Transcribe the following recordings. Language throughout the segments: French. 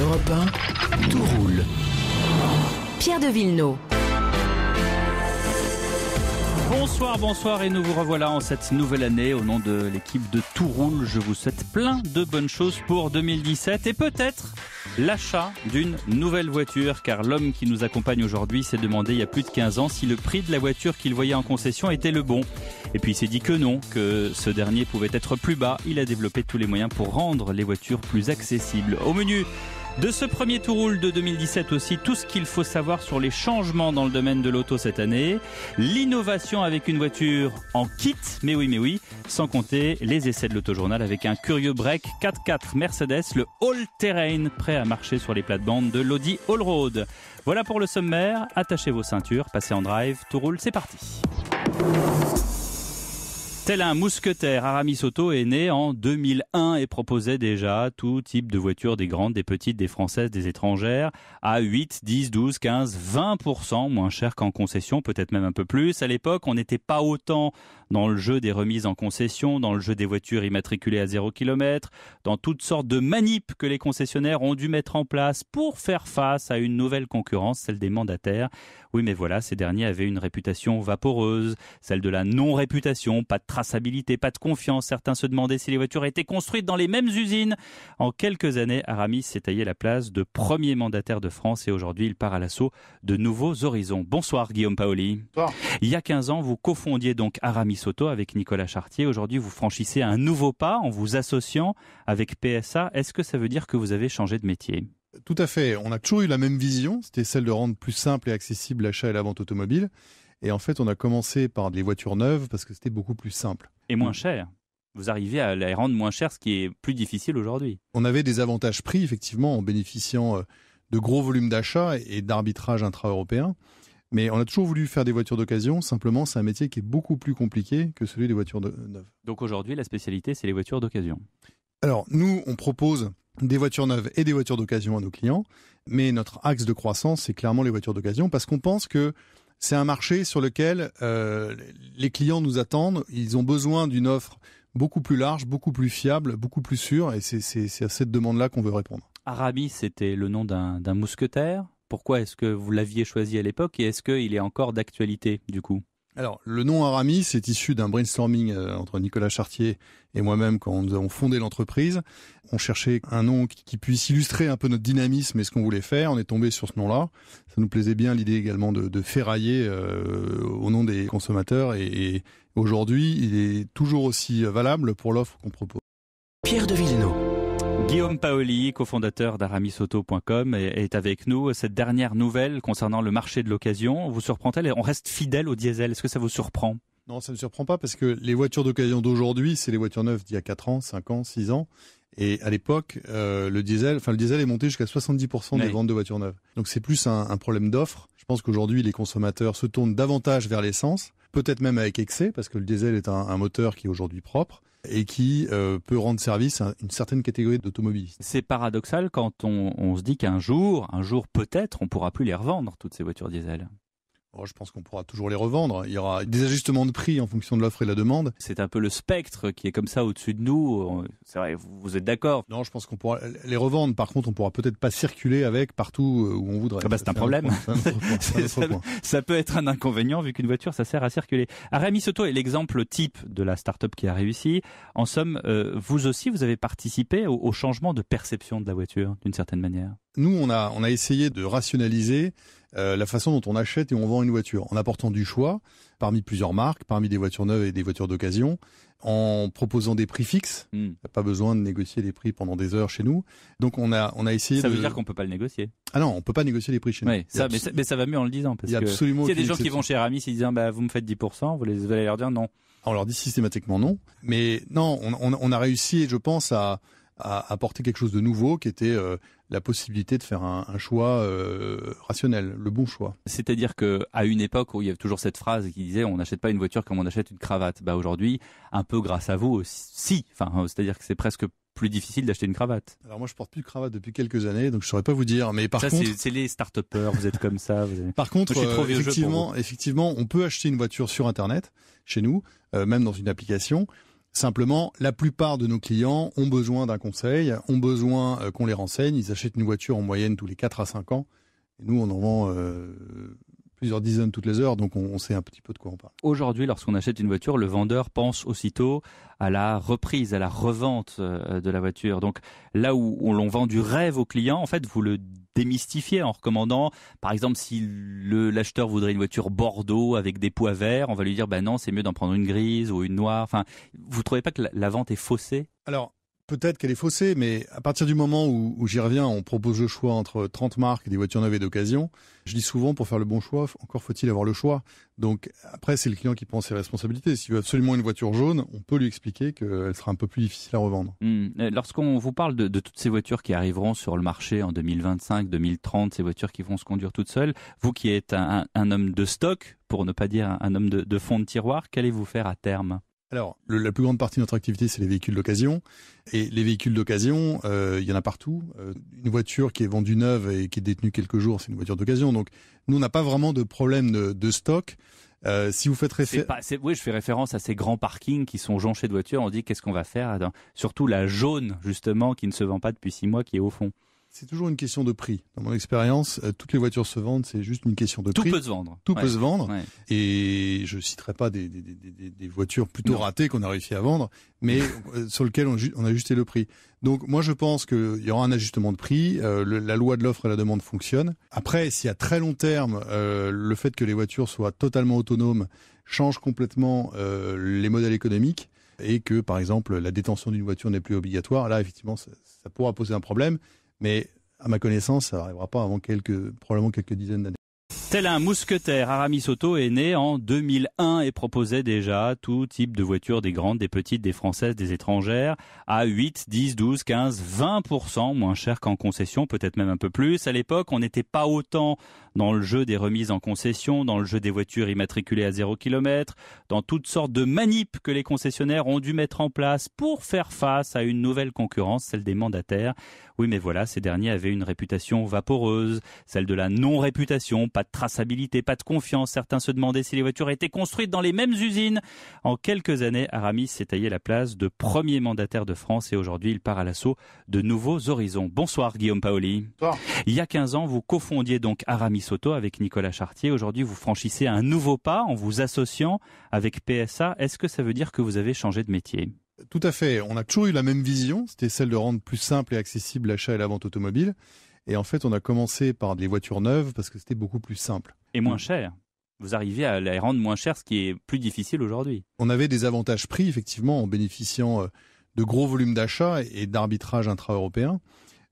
Europe 1, tout roule. Pierre de Villeneuve. Bonsoir, bonsoir et nous vous revoilà en cette nouvelle année. Au nom de l'équipe de Tout Roule, je vous souhaite plein de bonnes choses pour 2017 et peut-être l'achat d'une nouvelle voiture car l'homme qui nous accompagne aujourd'hui s'est demandé il y a plus de 15 ans si le prix de la voiture qu'il voyait en concession était le bon. Et puis il s'est dit que non, que ce dernier pouvait être plus bas. Il a développé tous les moyens pour rendre les voitures plus accessibles. Au menu, de ce premier tour roule de 2017 aussi, tout ce qu'il faut savoir sur les changements dans le domaine de l'auto cette année, l'innovation avec une voiture en kit, mais oui, mais oui, sans compter les essais de l'autojournal avec un curieux break 4 4 Mercedes, le all-terrain prêt à marcher sur les plates-bandes de l'Audi All-Road. Voilà pour le sommaire, attachez vos ceintures, passez en drive, tout roule, c'est parti. C'est un mousquetaire, Aramis Auto est né en 2001 et proposait déjà tout type de voitures, des grandes, des petites, des françaises, des étrangères, à 8, 10, 12, 15, 20% moins cher qu'en concession, peut-être même un peu plus. À l'époque, on n'était pas autant dans le jeu des remises en concession, dans le jeu des voitures immatriculées à 0 km, dans toutes sortes de manips que les concessionnaires ont dû mettre en place pour faire face à une nouvelle concurrence, celle des mandataires. Oui, mais voilà, ces derniers avaient une réputation vaporeuse, celle de la non-réputation, pas de traçabilité, pas de confiance. Certains se demandaient si les voitures étaient construites dans les mêmes usines. En quelques années, Aramis s'est taillé la place de premier mandataire de France et aujourd'hui il part à l'assaut de nouveaux horizons. Bonsoir Guillaume Paoli. Bonsoir. Il y a 15 ans, vous cofondiez donc Aramis Auto avec Nicolas Chartier. Aujourd'hui, vous franchissez un nouveau pas en vous associant avec PSA. Est-ce que ça veut dire que vous avez changé de métier Tout à fait. On a toujours eu la même vision. C'était celle de rendre plus simple et accessible l'achat et la vente automobile. Et en fait, on a commencé par des voitures neuves parce que c'était beaucoup plus simple. Et moins mmh. cher vous arrivez à les rendre moins chères, ce qui est plus difficile aujourd'hui. On avait des avantages pris, effectivement, en bénéficiant euh, de gros volumes d'achat et d'arbitrage intra-européen. Mais on a toujours voulu faire des voitures d'occasion, simplement c'est un métier qui est beaucoup plus compliqué que celui des voitures neuves. Donc aujourd'hui, la spécialité, c'est les voitures d'occasion. Alors nous, on propose des voitures neuves et des voitures d'occasion à nos clients, mais notre axe de croissance, c'est clairement les voitures d'occasion, parce qu'on pense que c'est un marché sur lequel euh, les clients nous attendent. Ils ont besoin d'une offre beaucoup plus large, beaucoup plus fiable, beaucoup plus sûre. Et c'est à cette demande-là qu'on veut répondre. Arabi, c'était le nom d'un mousquetaire. Pourquoi est-ce que vous l'aviez choisi à l'époque et est-ce qu'il est encore d'actualité du coup alors, le nom Aramis est issu d'un brainstorming euh, entre Nicolas Chartier et moi-même quand nous avons fondé l'entreprise. On cherchait un nom qui puisse illustrer un peu notre dynamisme et ce qu'on voulait faire. On est tombé sur ce nom-là. Ça nous plaisait bien l'idée également de, ferrailler euh, au nom des consommateurs et, et aujourd'hui, il est toujours aussi valable pour l'offre qu'on propose. Pierre de Villeneuve. Guillaume Paoli, cofondateur d'aramisauto.com, est avec nous. Cette dernière nouvelle concernant le marché de l'occasion, vous surprend-elle On reste fidèle au diesel. Est-ce que ça vous surprend Non, ça ne me surprend pas parce que les voitures d'occasion d'aujourd'hui, c'est les voitures neuves d'il y a 4 ans, 5 ans, 6 ans. Et à l'époque, euh, le diesel, enfin le diesel est monté jusqu'à 70% des ventes de voitures neuves. Donc c'est plus un, problème d'offre. Je pense qu'aujourd'hui, les consommateurs se tournent davantage vers l'essence peut-être même avec excès, parce que le diesel est un moteur qui est aujourd'hui propre et qui euh, peut rendre service à une certaine catégorie d'automobilistes. C'est paradoxal quand on, se dit qu'un jour, un jour peut-être, on ne pourra plus les revendre, toutes ces voitures diesel. Oh, je pense qu'on pourra toujours les revendre. Il y aura des ajustements de prix en fonction de l'offre et de la demande. C'est un peu le spectre qui est comme ça au-dessus de nous. C'est vrai, vous êtes d'accord Non, je pense qu'on pourra les revendre. Par contre, on pourra peut-être pas circuler avec partout euh, où on voudrait. Ah bah, c'est un problème. ça, peut être un inconvénient vu qu'une voiture, ça sert à circuler. Rémi Soto est l'exemple type de la start-up qui a réussi. En somme, euh, vous aussi, vous avez participé au, changement de perception de la voiture, d'une certaine manière. Nous, on a essayé de rationaliser euh, la façon dont on achète et on vend une voiture, en apportant du choix parmi plusieurs marques, parmi des voitures neuves et des voitures d'occasion, en proposant des prix fixes. Hmm. Pas besoin de négocier les prix pendant des heures chez nous. Donc on a on a essayé. Ça veut dire qu'on peut pas le négocier. Ah non, on peut pas négocier les prix chez nous. mais ça, va mieux en le disant parce il y a que y a des gens qui vont chez Aramis, s'ils disent ah, bah, vous me faites 10%, vous, les, allez leur dire non. On leur dit systématiquement non. Mais non, on, a réussi, je pense, à, apporter quelque chose de nouveau qui était euh, la possibilité de faire un, choix euh, rationnel, le bon choix. C'est-à-dire que à une époque où il y avait toujours cette phrase qui disait on n'achète pas une voiture comme on achète une cravate, bah aujourd'hui, un peu grâce à vous aussi, enfin, euh, c'est-à-dire que c'est presque plus difficile d'acheter une cravate. Alors moi je porte plus de cravate depuis quelques années, donc je saurais pas vous dire. Mais par ça, c'est les start vous êtes comme ça. Vous avez... Par contre, euh, effectivement, effectivement, on peut acheter une voiture sur Internet chez nous, même dans une application. Simplement, la plupart de nos clients ont besoin d'un conseil, ont besoin euh, qu'on les renseigne. Ils achètent une voiture en moyenne tous les 4 à 5 ans. Et nous, on en vend euh, plusieurs dizaines toutes les heures, donc on, sait un petit peu de quoi on parle. Aujourd'hui, lorsqu'on achète une voiture, le vendeur pense aussitôt à la reprise, à la revente euh, de la voiture. Donc là où on l'on vend du rêve aux clients, en fait, vous le démystifier en recommandant, par exemple, si l'acheteur voudrait une voiture Bordeaux avec des poids verts, on va lui dire, ben non, c'est mieux d'en prendre une grise ou une noire. Enfin, vous trouvez pas que la, la vente est faussée Alors, peut-être qu'elle est faussée, mais à partir du moment où, j'y reviens, on propose le choix entre 30 marques et des voitures neuves et d'occasion. Je dis souvent, pour faire le bon choix, encore faut-il avoir le choix. Donc après, c'est le client qui prend ses responsabilités. S'il veut absolument une voiture jaune, on peut lui expliquer qu'elle sera un peu plus difficile à revendre. Hmm. Euh, lorsqu'on vous parle de, toutes ces voitures qui arriveront sur le marché en 2025, 2030, ces voitures qui vont se conduire toutes seules, vous qui êtes un, homme de stock, pour ne pas dire un, homme de fond de tiroir, qu'allez-vous faire à terme alors, la plus grande partie de notre activité, c'est les véhicules d'occasion. Et les véhicules d'occasion, euh, il y en a partout. Euh, une voiture qui est vendue neuve et qui est détenue quelques jours, c'est une voiture d'occasion. Donc, nous, on n'a pas vraiment de problème de, stock. Euh, si vous faites référence, oui, je fais référence à ces grands parkings qui sont jonchés de voitures. On dit qu'est-ce qu'on va faire Surtout la jaune, justement, qui ne se vend pas depuis six mois, qui est au fond. C'est toujours une question de prix. Dans mon expérience, euh, toutes les voitures se vendent, c'est juste une question de prix. Tout peut se vendre. Tout peut se vendre. Et je citerai pas des, voitures plutôt ratées qu'on a réussi à vendre, mais euh, sur lesquelles on, a ajusté le prix. Donc moi je pense qu'il y aura un ajustement de prix. Euh, la loi de l'offre et la demande fonctionne. Après, si à très long terme, le fait que les voitures soient totalement autonomes change complètement les modèles économiques et que par exemple la détention d'une voiture n'est plus obligatoire, là effectivement ça, ça pourra poser un problème. Mais à ma connaissance, ça n'arrivera pas avant probablement quelques dizaines d'années. Tel un mousquetaire, Aramis Auto est né en 2001 et proposait déjà tout type de voitures, des grandes, des petites, des françaises, des étrangères, à 8, 10, 12, 15, 20% moins cher qu'en concession, peut-être même un peu plus. À l'époque, on n'était pas autant dans le jeu des remises en concession, dans le jeu des voitures immatriculées à 0 km, dans toutes sortes de manips que les concessionnaires ont dû mettre en place pour faire face à une nouvelle concurrence, celle des mandataires. Oui, mais voilà, ces derniers avaient une réputation vaporeuse, celle de la non-réputation, pas de traçabilité, pas de confiance. Certains se demandaient si les voitures étaient construites dans les mêmes usines. En quelques années, Aramis s'est taillé la place de premier mandataire de France et aujourd'hui il part à l'assaut de nouveaux horizons. Bonsoir Guillaume Paoli. Bonsoir. Il y a 15 ans, vous cofondiez donc Aramis Auto avec Nicolas Chartier. Aujourd'hui, vous franchissez un nouveau pas en vous associant avec PSA. Est-ce que ça veut dire que vous avez changé de métier tout à fait. On a toujours eu la même vision. C'était celle de rendre plus simple et accessible l'achat et la vente automobile. Et en fait, on a commencé par des voitures neuves parce que c'était beaucoup plus simple. Et moins cher vous arrivez à les rendre moins chères, ce qui est plus difficile aujourd'hui. On avait des avantages pris, effectivement, en bénéficiant euh, de gros volumes d'achat et d'arbitrage intra-européen.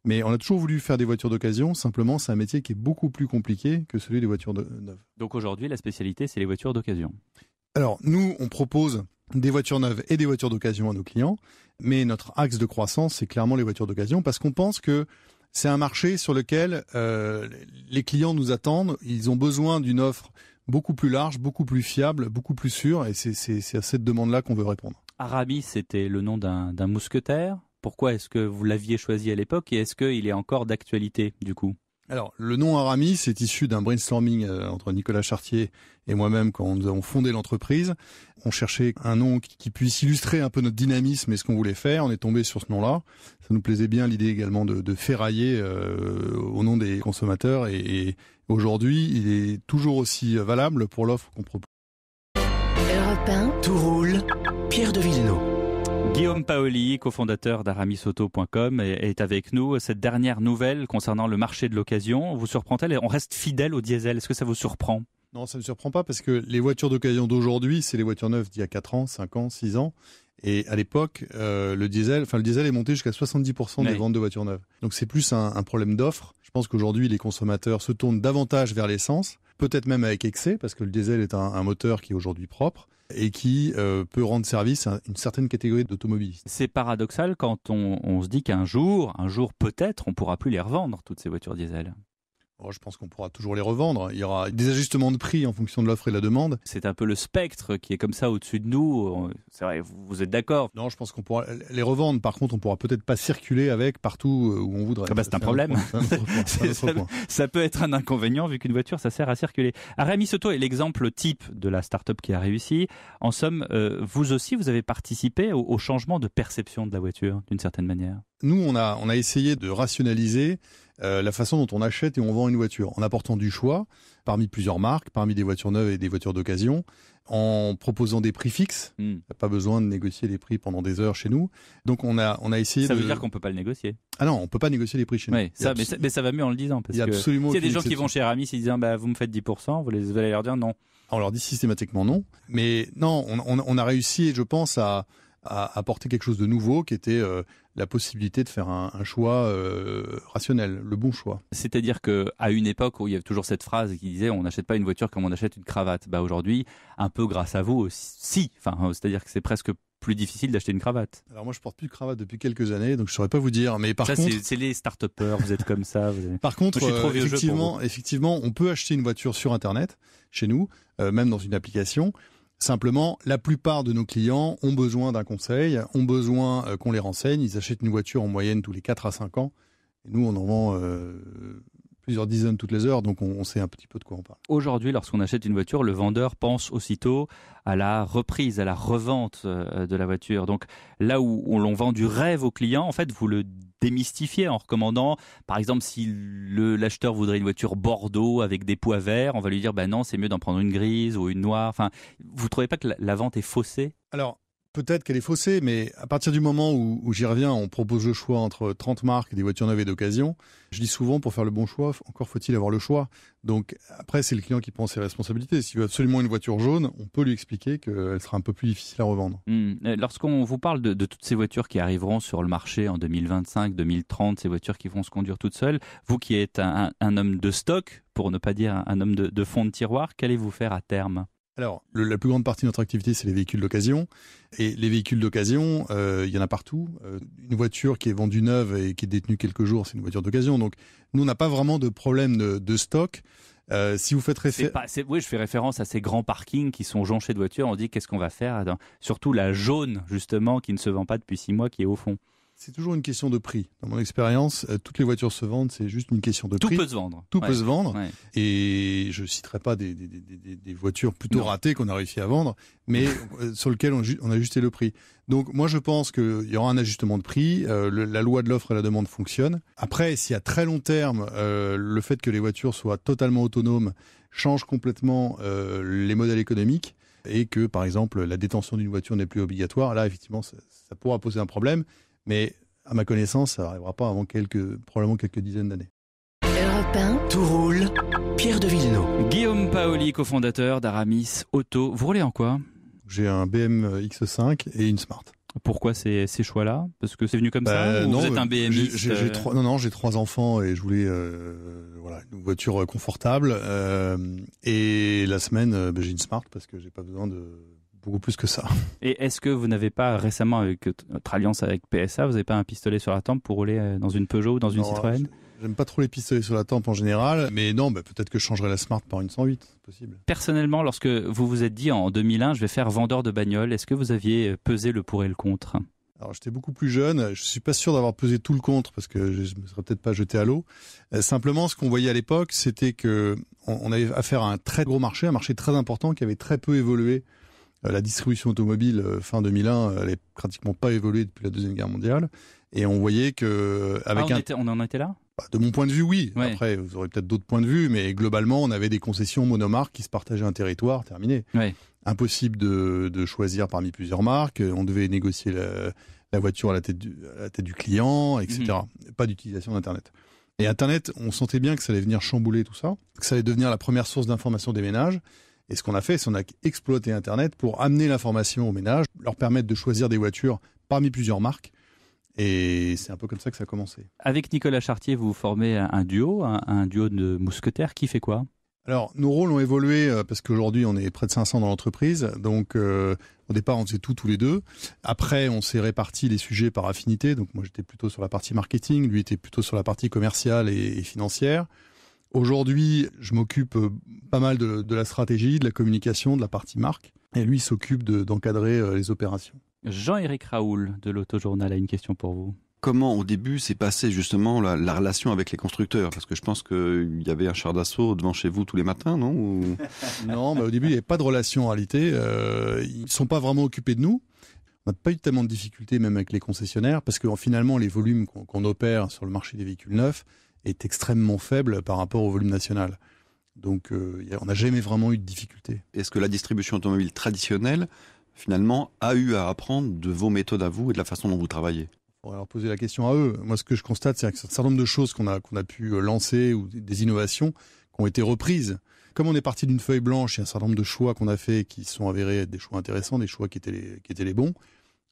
Mais on a toujours voulu faire des voitures d'occasion. Simplement, c'est un métier qui est beaucoup plus compliqué que celui des voitures neuves. Donc aujourd'hui, la spécialité, c'est les voitures d'occasion. Alors, nous, on propose des voitures neuves et des voitures d'occasion à nos clients. Mais notre axe de croissance, c'est clairement les voitures d'occasion parce qu'on pense que c'est un marché sur lequel euh, les clients nous attendent. Ils ont besoin d'une offre beaucoup plus large, beaucoup plus fiable, beaucoup plus sûre. Et c'est à cette demande-là qu'on veut répondre. Arabi, c'était le nom d'un mousquetaire. Pourquoi est-ce que vous l'aviez choisi à l'époque et est-ce qu'il est encore d'actualité du coup alors, le nom Aramis est issu d'un brainstorming euh, entre Nicolas Chartier et moi-même quand nous avons fondé l'entreprise. On cherchait un nom qui puisse illustrer un peu notre dynamisme et ce qu'on voulait faire. On est tombé sur ce nom-là. Ça nous plaisait bien l'idée également de, ferrailler euh, au nom des consommateurs. Et, aujourd'hui, il est toujours aussi valable pour l'offre qu'on propose. Europe tout roule. Pierre de Villeneuve. Guillaume Paoli, cofondateur d'aramisauto.com, est avec nous. Cette dernière nouvelle concernant le marché de l'occasion, vous surprend-elle On reste fidèle au diesel. Est-ce que ça vous surprend Non, ça ne me surprend pas parce que les voitures d'occasion d'aujourd'hui, c'est les voitures neuves d'il y a 4 ans, 5 ans, 6 ans. Et à l'époque, euh, le diesel, enfin le diesel est monté jusqu'à 70% des ventes de voitures neuves. Donc c'est plus un, problème d'offre. Je pense qu'aujourd'hui, les consommateurs se tournent davantage vers l'essence, peut-être même avec excès, parce que le diesel est un, moteur qui est aujourd'hui propre et qui euh, peut rendre service à une certaine catégorie d'automobilistes. C'est paradoxal quand on, on se dit qu'un jour, un jour peut-être, on pourra plus les revendre toutes ces voitures diesel. Oh, je pense qu'on pourra toujours les revendre. Il y aura des ajustements de prix en fonction de l'offre et de la demande. C'est un peu le spectre qui est comme ça au-dessus de nous. vous êtes d'accord Non, je pense qu'on pourra les revendre. Par contre, on pourra peut-être pas circuler avec partout euh, où on voudrait. Ah bah, c'est un problème. ça, peut être un inconvénient vu qu'une voiture, ça sert à circuler. Rémi Soto est l'exemple type de la start-up qui a réussi. En somme, euh, vous aussi, vous avez participé au changement de perception de la voiture, d'une certaine manière. Nous, on a, essayé de rationaliser euh, la façon dont on achète et on vend une voiture, en apportant du choix parmi plusieurs marques, parmi des voitures neuves et des voitures d'occasion, en proposant des prix fixes. Hmm. Pas besoin de négocier les prix pendant des heures chez nous. Donc on a, on a essayé. Ça veut dire qu'on peut pas le négocier. Ah non, on peut pas négocier les prix chez nous. mais ça, va mieux en le disant. Parce il y a que absolument. des gens qui vont chez Rami, s'ils disent ah bah, vous me faites 10%, vous, les, allez leur dire non. On leur dit systématiquement non. Mais non, on a réussi, je pense, à à apporter quelque chose de nouveau qui était euh, la possibilité de faire un, choix euh, rationnel, le bon choix. C'est-à-dire que à une époque où il y avait toujours cette phrase qui disait on n'achète pas une voiture comme on achète une cravate, bah aujourd'hui, un peu grâce à vous aussi, enfin, euh, c'est-à-dire que c'est presque plus difficile d'acheter une cravate. Alors moi je porte plus de cravate depuis quelques années, donc je saurais pas vous dire. Mais par ça, c'est les start-upers, vous êtes comme ça. Vous avez... Par contre, effectivement, effectivement, on peut acheter une voiture sur Internet, chez nous, même dans une application. Simplement, la plupart de nos clients ont besoin d'un conseil, ont besoin euh, qu'on les renseigne. Ils achètent une voiture en moyenne tous les 4 à 5 ans. Et nous, on en vend euh, plusieurs dizaines toutes les heures, donc on, sait un petit peu de quoi on parle. Aujourd'hui, lorsqu'on achète une voiture, le vendeur pense aussitôt à la reprise, à la revente euh, de la voiture. Donc là où on vend du rêve au client, en fait, vous le démystifiez en recommandant, par exemple, si l'acheteur voudrait une voiture Bordeaux avec des poids verts, on va lui dire, ben non, c'est mieux d'en prendre une grise ou une noire. Enfin, vous trouvez pas que la, vente est faussée Alors, peut-être qu'elle est faussée, mais à partir du moment où, j'y reviens, on propose le choix entre 30 marques et des voitures neuves et d'occasion. Je dis souvent, pour faire le bon choix, encore faut-il avoir le choix. Donc après, c'est le client qui prend ses responsabilités. S'il veut absolument une voiture jaune, on peut lui expliquer qu'elle sera un peu plus difficile à revendre. Hmm. Euh, lorsqu'on vous parle de, toutes ces voitures qui arriveront sur le marché en 2025, 2030, ces voitures qui vont se conduire toutes seules, vous qui êtes un, homme de stock, pour ne pas dire un, homme de fond de tiroir, qu'allez-vous faire à terme alors, la plus grande partie de notre activité, c'est les véhicules d'occasion. Et les véhicules d'occasion, euh, il y en a partout. Euh, une voiture qui est vendue neuve et qui est détenue quelques jours, c'est une voiture d'occasion. Donc, nous, on n'a pas vraiment de problème de, stock. Euh, si vous faites référence. Oui, je fais référence à ces grands parkings qui sont jonchés de voitures. On dit qu'est-ce qu'on va faire Surtout la jaune, justement, qui ne se vend pas depuis six mois, qui est au fond. C'est toujours une question de prix. Dans mon expérience, euh, toutes les voitures se vendent, c'est juste une question de prix. Tout peut se vendre. Tout peut se vendre. Et je ne citerai pas des, voitures plutôt ratées qu'on a réussi à vendre, mais euh, sur lesquelles on, a ajusté le prix. Donc moi, je pense qu'il y aura un ajustement de prix. Euh, la loi de l'offre et la demande fonctionne. Après, si à très long terme, le fait que les voitures soient totalement autonomes change complètement les modèles économiques, et que, par exemple, la détention d'une voiture n'est plus obligatoire, là, effectivement, ça, ça, pourra poser un problème. Mais à ma connaissance, ça n'arrivera pas avant quelques, probablement quelques dizaines d'années. tout roule. Pierre de Villeneuve. Guillaume Paoli, cofondateur d'Aramis Auto. Vous roulez en quoi J'ai un BM X5 et une Smart. Pourquoi ces, ces choix-là Parce que c'est venu comme ça euh, ou non, Vous êtes un BMX euh Non, j'ai trois enfants et je voulais euh, voilà, une voiture confortable. et la semaine, ben, j'ai une Smart parce que j'ai pas besoin de beaucoup plus que ça. Et est-ce que vous n'avez pas récemment, avec notre euh, alliance avec PSA, vous n'avez pas un pistolet sur la tempe pour rouler euh, dans une Peugeot ou dans une non, Citroën J'aime pas trop les pistolets sur la tempe en général, mais non, bah, peut-être que je changerai la Smart par une 108, c'est possible. Personnellement, lorsque vous vous êtes dit en 2001, je vais faire vendeur de bagnole, est-ce que vous aviez euh, pesé le pour et le contre alors j'étais beaucoup plus jeune, je suis pas sûr d'avoir pesé tout le contre parce que je me serais peut-être pas jeté à l'eau. simplement, ce qu'on voyait à l'époque, c'était que on, avait affaire à un très gros marché, un marché très important qui avait très peu évolué euh, la distribution automobile euh, fin 2001, euh, elle est pratiquement pas évoluée depuis la deuxième guerre mondiale, et on voyait que avec ah, on, un... on en était là. Bah, de mon point de vue, oui. Après, vous aurez peut-être d'autres points de vue, mais globalement, on avait des concessions monomarques qui se partageaient un territoire, terminé. Impossible de, choisir parmi plusieurs marques. On devait négocier la, voiture à la, tête du, la, tête du, client, etc. Mhm. Pas d'utilisation d'Internet. Et Internet, on sentait bien que ça allait venir chambouler tout ça, que ça allait devenir la première source d'information des ménages. Et ce qu'on a fait, c'est qu'on a exploité Internet pour amener l'information aux ménages, leur permettre de choisir des voitures parmi plusieurs marques. Et c'est un peu comme ça que ça a commencé. Avec Nicolas Chartier, vous formez un duo, un, duo de mousquetaires. Qui fait quoi alors, nos rôles ont évolué euh, parce qu'aujourd'hui, on est près de 500 dans l'entreprise. Donc, euh, au départ, on faisait tout tous les deux. Après, on s'est réparti les sujets par affinité. Donc, moi, j'étais plutôt sur la partie marketing, lui était plutôt sur la partie commerciale et financière. Aujourd'hui, je m'occupe euh, pas mal de, la stratégie, de la communication, de la partie marque, et lui s'occupe d'encadrer euh, les opérations. Jean-Éric Raoul de l'Autojournal a une question pour vous comment au début s'est passée justement la, relation avec les constructeurs Parce que je pense qu'il y avait un char d'assaut devant chez vous tous les matins, non Ou... Non, bah, au début, il n'y avait pas de relation en réalité. Euh, ils ne sont pas vraiment occupés de nous. On n'a pas eu tellement de difficultés même avec les concessionnaires parce que finalement, les volumes qu'on opère sur le marché des véhicules neufs, est extrêmement faible par rapport au volume national. Donc euh, on n'a jamais vraiment eu de difficultés. Est-ce que la distribution automobile traditionnelle, finalement, a eu à apprendre de vos méthodes à vous et de la façon dont vous travaillez On va leur poser la question à eux. Moi, ce que je constate, c'est un certain nombre de choses qu'on a, qu'on a pu euh, lancer ou des innovations qui ont été reprises. Comme on est parti d'une feuille blanche, il y a un certain nombre de choix qu'on a fait qui sont avérés être des choix intéressants, des choix qui étaient les, qui étaient les bons.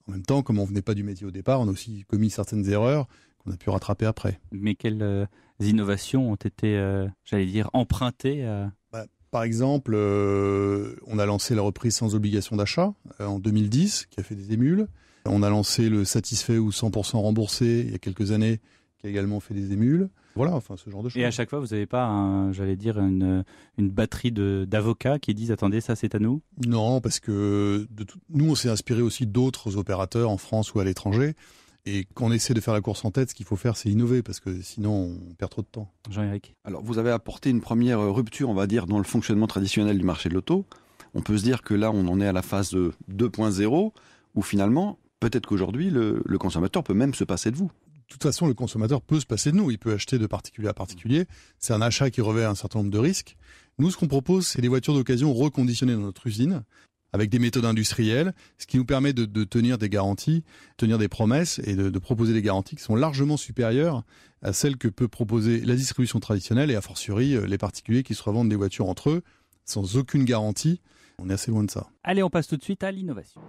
En même temps, comme on venait pas du métier au départ, on a aussi commis certaines erreurs on a pu rattraper après. Mais quelles euh, innovations ont été, euh, j'allais dire, empruntées euh? bah, par exemple, on a lancé la reprise sans obligation d'achat en 2010, qui a fait des émules. On a lancé le satisfait ou 100% remboursé il y a quelques années, qui a également fait des émules. Voilà, enfin ce genre de choses. Et à chaque fois, vous n'avez pas, j'allais dire, une, batterie d'avocats qui disent attendez, ça c'est à nous Non, parce que de nous, on s'est inspiré aussi d'autres opérateurs en France ou à l'étranger et qu'on essaie de faire la course en tête, ce qu'il faut faire, c'est innover, parce que sinon, on perd trop de temps. Jean-Éric. Alors, vous avez apporté une première rupture, on va dire, dans le fonctionnement traditionnel du marché de l'auto. On peut se dire que là, on en est à la phase 2.0, où finalement, peut-être qu'aujourd'hui, le, consommateur peut même se passer de vous. De toute façon, le consommateur peut se passer de nous. Il peut acheter de particulier à particulier. C'est un achat qui revêt un certain nombre de risques. Nous, ce qu'on propose, c'est des voitures d'occasion reconditionnées dans notre usine avec des méthodes industrielles, ce qui nous permet de, tenir des garanties, tenir des promesses et de, de, proposer des garanties qui sont largement supérieures à celles que peut proposer la distribution traditionnelle et a fortiori euh, les particuliers qui se revendent des voitures entre eux sans aucune garantie. On est assez loin de ça. Allez, on passe tout de suite à l'innovation.